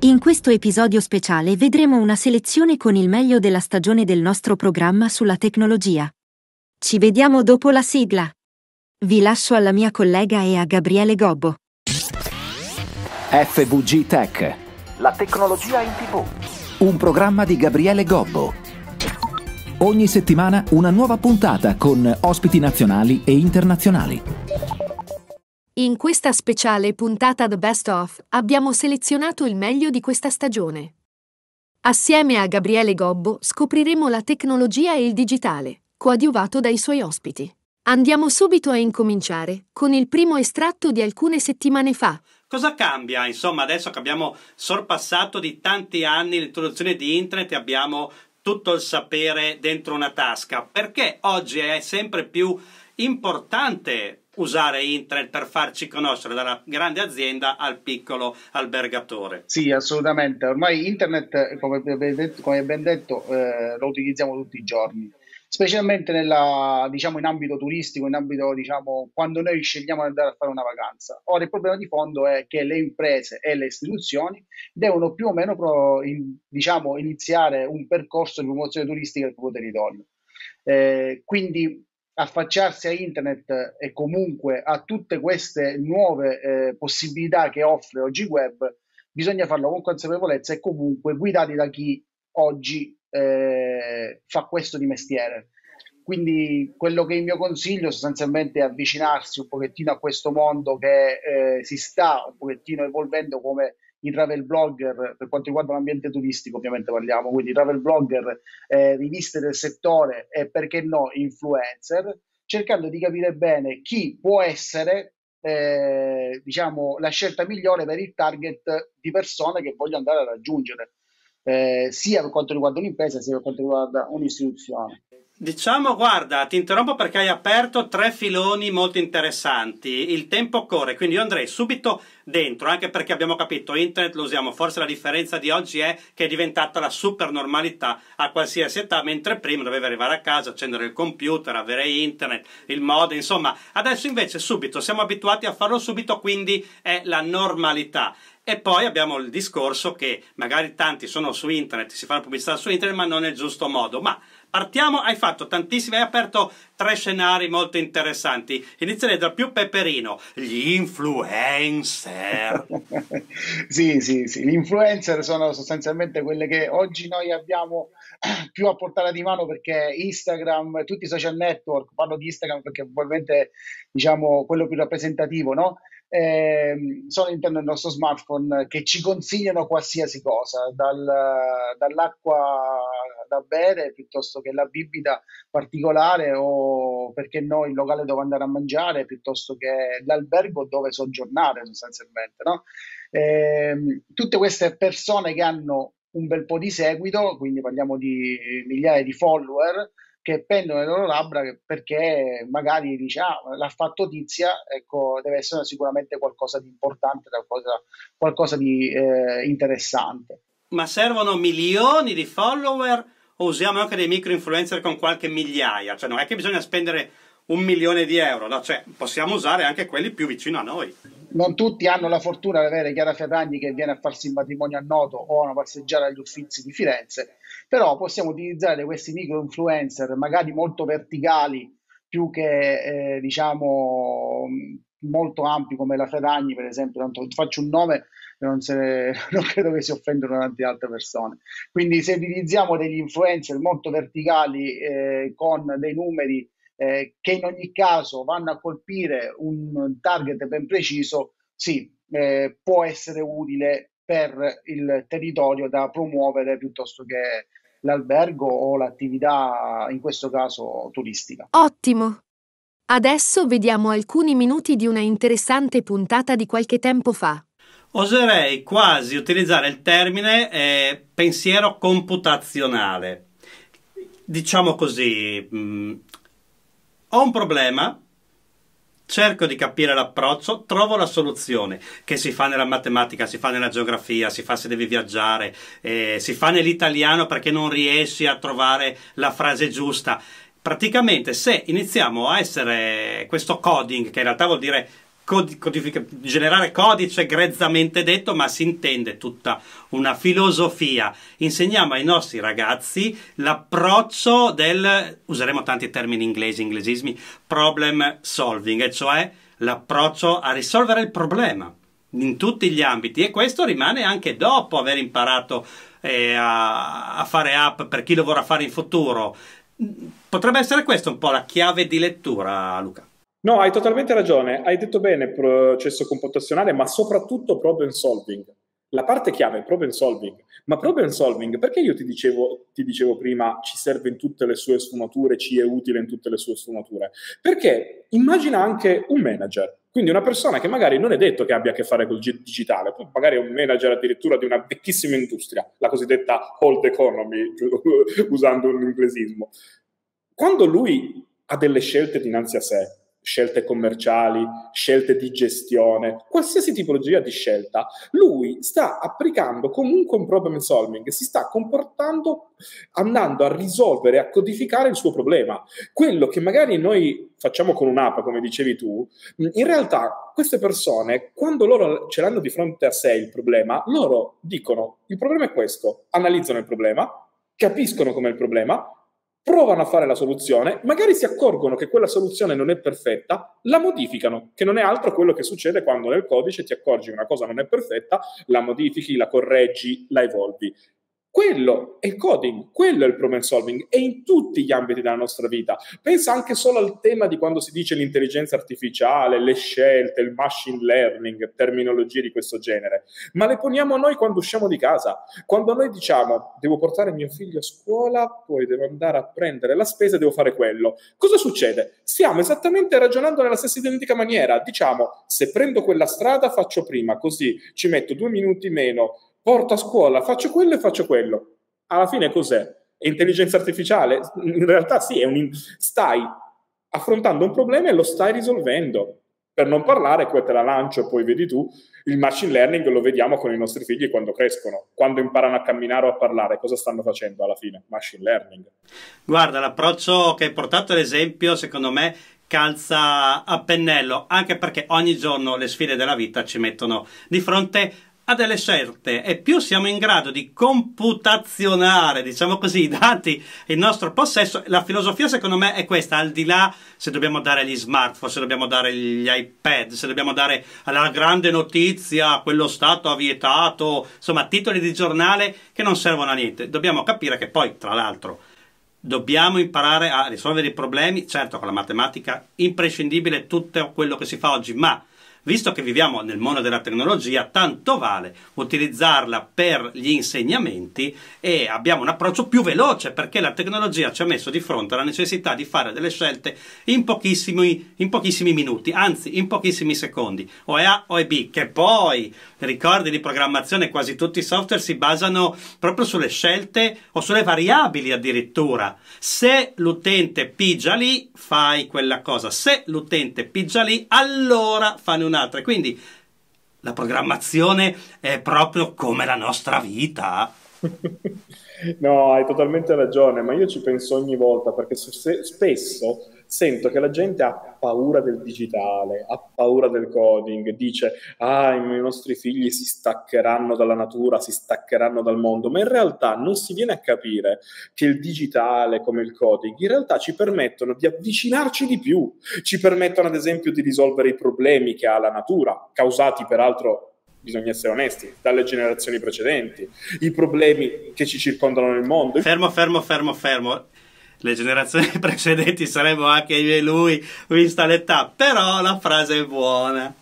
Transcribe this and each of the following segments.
In questo episodio speciale vedremo una selezione con il meglio della stagione del nostro programma sulla tecnologia. Ci vediamo dopo la sigla. Vi lascio alla mia collega e a Gabriele Gobbo. FVG Tech. La tecnologia in tv. Un programma di Gabriele Gobbo. Ogni settimana una nuova puntata con ospiti nazionali e internazionali. In questa speciale puntata The Best Of abbiamo selezionato il meglio di questa stagione. Assieme a Gabriele Gobbo scopriremo la tecnologia e il digitale, coadiuvato dai suoi ospiti. Andiamo subito a incominciare con il primo estratto di alcune settimane fa. Cosa cambia? Insomma, adesso che abbiamo sorpassato di tanti anni l'introduzione di internet e abbiamo tutto il sapere dentro una tasca, perché oggi è sempre più importante usare internet per farci conoscere dalla grande azienda al piccolo albergatore. Sì, assolutamente. Ormai internet, come, come ben detto, eh, lo utilizziamo tutti i giorni specialmente nella, diciamo, in ambito turistico, in ambito, diciamo, quando noi scegliamo di andare a fare una vacanza. Ora, il problema di fondo è che le imprese e le istituzioni devono più o meno pro, in, diciamo, iniziare un percorso di promozione turistica del proprio territorio. Eh, quindi affacciarsi a internet eh, e comunque a tutte queste nuove eh, possibilità che offre oggi il web, bisogna farlo con consapevolezza e comunque guidati da chi oggi eh, fa questo di mestiere. Quindi quello che è il mio consiglio sostanzialmente è avvicinarsi un pochettino a questo mondo che eh, si sta un pochettino evolvendo come i travel blogger, per quanto riguarda l'ambiente turistico ovviamente parliamo, quindi travel blogger, eh, riviste del settore e perché no influencer, cercando di capire bene chi può essere eh, diciamo, la scelta migliore per il target di persone che voglio andare a raggiungere, eh, sia per quanto riguarda un'impresa sia per quanto riguarda un'istituzione. Diciamo, guarda, ti interrompo perché hai aperto tre filoni molto interessanti. Il tempo corre, quindi io andrei subito dentro, anche perché abbiamo capito, internet lo usiamo, forse la differenza di oggi è che è diventata la super normalità a qualsiasi età, mentre prima dovevi arrivare a casa, accendere il computer, avere internet, il mod, insomma, adesso invece subito, siamo abituati a farlo subito, quindi è la normalità. E poi abbiamo il discorso che magari tanti sono su internet, si fanno pubblicità su internet, ma non è il giusto modo, ma Partiamo, hai fatto tantissimi, hai aperto tre scenari molto interessanti. Inizierei dal più peperino, gli influencer. sì, sì, sì, gli influencer sono sostanzialmente quelle che oggi noi abbiamo più a portata di mano perché Instagram, tutti i social network, parlo di Instagram perché probabilmente diciamo quello più rappresentativo, no? Eh, sono all'interno del nostro smartphone che ci consigliano qualsiasi cosa, dal, dall'acqua da bere piuttosto che la bibita particolare o perché no il locale dove andare a mangiare piuttosto che l'albergo dove soggiornare sostanzialmente. No? E, ehm, tutte queste persone che hanno un bel po' di seguito, quindi parliamo di migliaia di follower, che pendono le loro labbra perché magari dice ah, l'ha fatto tizia, ecco, deve essere sicuramente qualcosa di importante, qualcosa, qualcosa di eh, interessante. Ma servono milioni di follower o usiamo anche dei micro influencer con qualche migliaia, cioè non è che bisogna spendere un milione di euro, no? cioè, possiamo usare anche quelli più vicino a noi. Non tutti hanno la fortuna di avere Chiara Fiatagni che viene a farsi il matrimonio a Noto o a passeggiare agli uffizi di Firenze, però possiamo utilizzare questi micro influencer magari molto verticali più che eh, diciamo mm, molto ampi come la Ferragni per esempio, tanto faccio un nome non, se, non credo che si offendano tante altre persone. Quindi se utilizziamo degli influencer molto verticali eh, con dei numeri eh, che in ogni caso vanno a colpire un target ben preciso, sì, eh, può essere utile per il territorio da promuovere piuttosto che l'albergo o l'attività, in questo caso turistica. Ottimo! Adesso vediamo alcuni minuti di una interessante puntata di qualche tempo fa. Oserei quasi utilizzare il termine eh, pensiero computazionale. Diciamo così, mh, mm, ho un problema, cerco di capire l'approccio, trovo la soluzione, che si fa nella matematica, si fa nella geografia, si fa se devi viaggiare, eh, si fa nell'italiano perché non riesci a trovare la frase giusta. Praticamente se iniziamo a essere questo coding, che in realtà vuol dire codifica- generare codice grezzamente detto, ma si intende tutta una filosofia. Insegniamo ai nostri ragazzi l'approccio del, useremo tanti termini inglesi, inglesismi, problem solving, e cioè l'approccio a risolvere il problema in tutti gli ambiti e questo rimane anche dopo aver imparato eh, a, a fare app per chi lo vorrà fare in futuro. Potrebbe essere questa un po' la chiave di lettura, Luca. No, hai totalmente ragione, hai detto bene processo computazionale, ma soprattutto problem solving. La parte chiave è problem solving. Ma problem solving, perché io ti dicevo, ti dicevo prima ci serve in tutte le sue sfumature, ci è utile in tutte le sue sfumature? Perché immagina anche un manager, quindi una persona che magari non è detto che abbia a che fare col digitale, magari è un manager addirittura di una vecchissima industria, la cosiddetta old economy, usando un inglesismo. Quando lui ha delle scelte dinanzi a sé, scelte commerciali, scelte di gestione, qualsiasi tipologia di scelta, lui sta applicando comunque un problem solving, si sta comportando andando a risolvere, a codificare il suo problema. Quello che magari noi facciamo con un'app, come dicevi tu, in realtà queste persone, quando loro ce l'hanno di fronte a sé il problema, loro dicono il problema è questo, analizzano il problema, capiscono com'è il problema, provano a fare la soluzione, magari si accorgono che quella soluzione non è perfetta, la modificano, che non è altro quello che succede quando nel codice ti accorgi che una cosa non è perfetta, la modifichi, la correggi, la evolvi. Quello è il coding, quello è il problem solving, è in tutti gli ambiti della nostra vita. Pensa anche solo al tema di quando si dice l'intelligenza artificiale, le scelte, il machine learning, terminologie di questo genere. Ma le poniamo noi quando usciamo di casa, quando noi diciamo devo portare mio figlio a scuola, poi devo andare a prendere la spesa, e devo fare quello. Cosa succede? Stiamo esattamente ragionando nella stessa identica maniera. Diciamo se prendo quella strada faccio prima, così ci metto due minuti meno porto a scuola, faccio quello e faccio quello. Alla fine cos'è? È intelligenza artificiale? In realtà sì, un, stai affrontando un problema e lo stai risolvendo. Per non parlare, qua te la lancio e poi vedi tu, il machine learning lo vediamo con i nostri figli quando crescono, quando imparano a camminare o a parlare, cosa stanno facendo alla fine? Machine learning. Guarda, l'approccio che hai portato all'esempio, secondo me, calza a pennello, anche perché ogni giorno le sfide della vita ci mettono di fronte a delle scelte e più siamo in grado di computazionare, diciamo così, i dati in nostro possesso, la filosofia secondo me è questa, al di là se dobbiamo dare gli smartphone, se dobbiamo dare gli iPad, se dobbiamo dare alla grande notizia, quello Stato ha vietato, insomma titoli di giornale che non servono a niente, dobbiamo capire che poi, tra l'altro, dobbiamo imparare a risolvere i problemi, certo con la matematica imprescindibile tutto quello che si fa oggi, ma Visto che viviamo nel mondo della tecnologia, tanto vale utilizzarla per gli insegnamenti e abbiamo un approccio più veloce perché la tecnologia ci ha messo di fronte alla necessità di fare delle scelte in pochissimi, in pochissimi minuti, anzi in pochissimi secondi, o è A o è B, che poi ricordi di programmazione quasi tutti i software si basano proprio sulle scelte o sulle variabili addirittura. Se l'utente pigia lì, fai quella cosa. Se l'utente pigia lì, allora fanno una un'altra. Quindi la programmazione è proprio come la nostra vita. no, hai totalmente ragione, ma io ci penso ogni volta perché se, spesso sento che la gente ha paura del digitale, ha paura del coding, dice ah i nostri figli si staccheranno dalla natura, si staccheranno dal mondo, ma in realtà non si viene a capire che il digitale come il coding in realtà ci permettono di avvicinarci di più, ci permettono ad esempio di risolvere i problemi che ha la natura, causati peraltro bisogna essere onesti, dalle generazioni precedenti, i problemi che ci circondano nel mondo. Fermo, fermo, fermo, fermo le generazioni precedenti saremmo anche io e lui, vista l'età, però la frase è buona.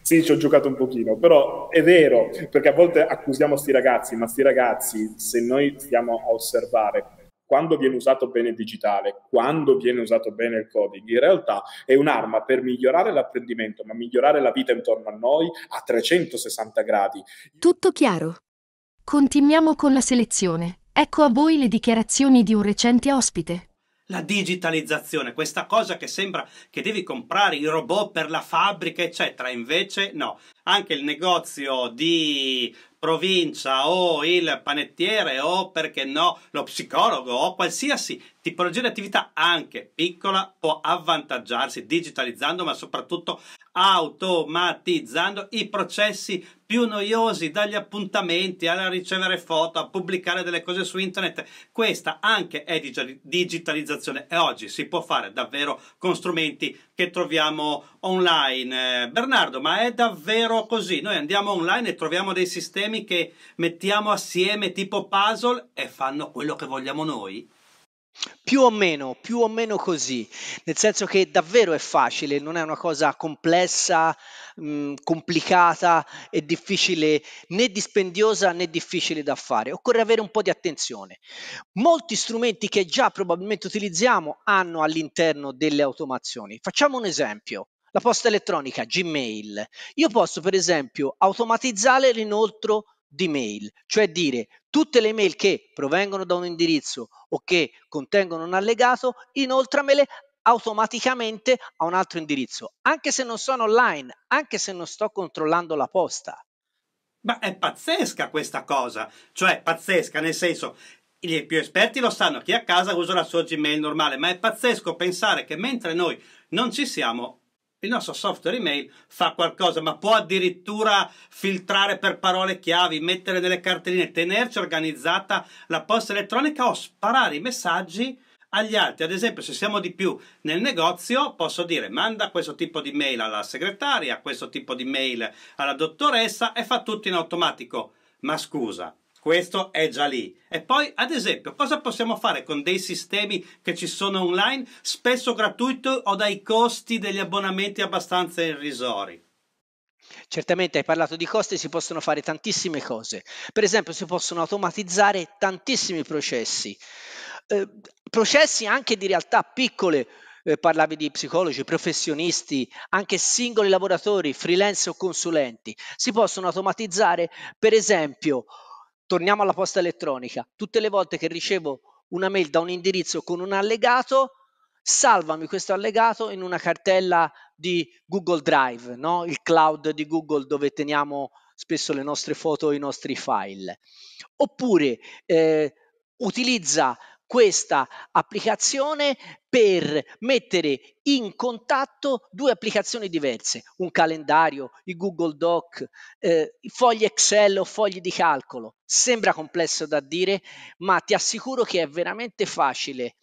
Sì, ci ho giocato un pochino, però è vero, perché a volte accusiamo sti ragazzi, ma sti ragazzi, se noi stiamo a osservare quando viene usato bene il digitale, quando viene usato bene il coding, in realtà è un'arma per migliorare l'apprendimento, ma migliorare la vita intorno a noi a 360 gradi. Tutto chiaro. Continuiamo con la selezione. Ecco a voi le dichiarazioni di un recente ospite. La digitalizzazione, questa cosa che sembra che devi comprare i robot per la fabbrica, eccetera, invece no anche il negozio di provincia o il panettiere o perché no lo psicologo o qualsiasi tipologia di attività anche piccola può avvantaggiarsi digitalizzando ma soprattutto automatizzando i processi più noiosi dagli appuntamenti alla ricevere foto a pubblicare delle cose su internet questa anche è digitalizzazione e oggi si può fare davvero con strumenti che troviamo online. Eh, Bernardo, ma è davvero così? Noi andiamo online e troviamo dei sistemi che mettiamo assieme tipo puzzle e fanno quello che vogliamo noi? Più o meno, più o meno così, nel senso che davvero è facile, non è una cosa complessa, mh, complicata e difficile, né dispendiosa né difficile da fare. Occorre avere un po' di attenzione. Molti strumenti che già probabilmente utilizziamo hanno all'interno delle automazioni. Facciamo un esempio. La posta elettronica, Gmail. Io posso per esempio automatizzare l'inoltro di mail, cioè dire Tutte le mail che provengono da un indirizzo o che contengono un allegato, inoltramele automaticamente a un altro indirizzo, anche se non sono online, anche se non sto controllando la posta. Ma è pazzesca questa cosa, cioè pazzesca nel senso i più esperti lo sanno, chi a casa usa la sua Gmail normale, ma è pazzesco pensare che mentre noi non ci siamo, il nostro software email fa qualcosa, ma può addirittura filtrare per parole chiavi, mettere delle cartelline, tenerci organizzata la posta elettronica o sparare i messaggi agli altri. Ad esempio, se siamo di più nel negozio, posso dire manda questo tipo di mail alla segretaria, questo tipo di mail alla dottoressa e fa tutto in automatico. Ma scusa, questo è già lì. E poi, ad esempio, cosa possiamo fare con dei sistemi che ci sono online, spesso gratuiti o dai costi degli abbonamenti abbastanza irrisori? Certamente hai parlato di costi, si possono fare tantissime cose. Per esempio, si possono automatizzare tantissimi processi, eh, processi anche di realtà piccole. Eh, parlavi di psicologi, professionisti, anche singoli lavoratori, freelance o consulenti. Si possono automatizzare, per esempio, torniamo alla posta elettronica, tutte le volte che ricevo una mail da un indirizzo con un allegato, salvami questo allegato in una cartella di Google Drive, no? il cloud di Google dove teniamo spesso le nostre foto e i nostri file. Oppure eh, utilizza questa applicazione per mettere in contatto due applicazioni diverse, un calendario, i Google Doc, eh, fogli Excel o fogli di calcolo. Sembra complesso da dire, ma ti assicuro che è veramente facile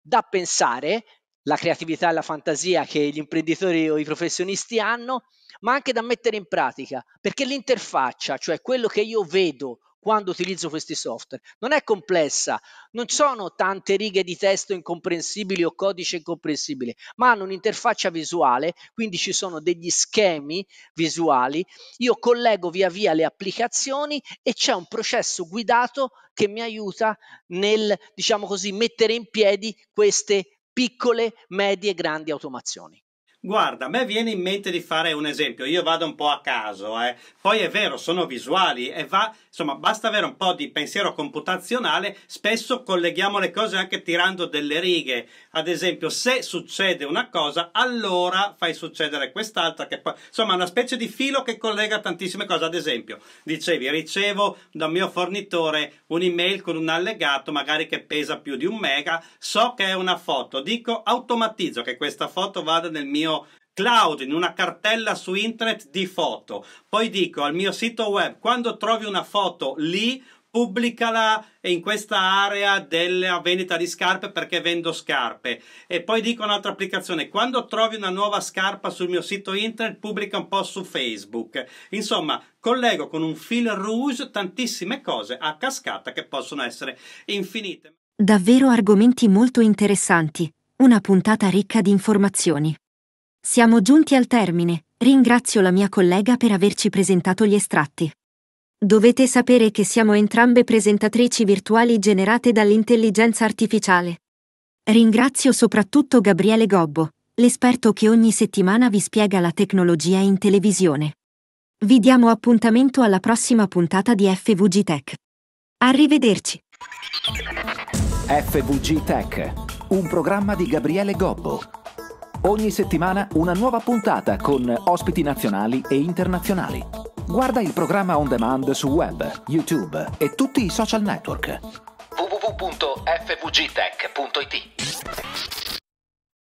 da pensare la creatività e la fantasia che gli imprenditori o i professionisti hanno, ma anche da mettere in pratica, perché l'interfaccia, cioè quello che io vedo quando utilizzo questi software. Non è complessa, non sono tante righe di testo incomprensibili o codice incomprensibile, ma hanno un'interfaccia visuale, quindi ci sono degli schemi visuali. Io collego via via le applicazioni e c'è un processo guidato che mi aiuta nel, diciamo così, mettere in piedi queste piccole, medie e grandi automazioni. Guarda, a me viene in mente di fare un esempio, io vado un po' a caso, eh. poi è vero, sono visuali e va Insomma, basta avere un po' di pensiero computazionale, spesso colleghiamo le cose anche tirando delle righe. Ad esempio, se succede una cosa, allora fai succedere quest'altra. Che poi... Insomma, una specie di filo che collega tantissime cose. Ad esempio, dicevi, ricevo da mio fornitore un'email con un allegato, magari che pesa più di un mega, so che è una foto, dico automatizzo che questa foto vada nel mio cloud in una cartella su internet di foto. Poi dico al mio sito web, quando trovi una foto lì, pubblicala in questa area della vendita di scarpe perché vendo scarpe e poi dico un'altra applicazione quando trovi una nuova scarpa sul mio sito internet pubblica un po' su facebook insomma collego con un fil rouge tantissime cose a cascata che possono essere infinite davvero argomenti molto interessanti una puntata ricca di informazioni siamo giunti al termine, ringrazio la mia collega per averci presentato gli estratti. Dovete sapere che siamo entrambe presentatrici virtuali generate dall'intelligenza artificiale. Ringrazio soprattutto Gabriele Gobbo, l'esperto che ogni settimana vi spiega la tecnologia in televisione. Vi diamo appuntamento alla prossima puntata di FVG Tech. Arrivederci. FVG Tech, un programma di Gabriele Gobbo Ogni settimana una nuova puntata con ospiti nazionali e internazionali. Guarda il programma on demand su web, YouTube e tutti i social network. www.fvgtech.it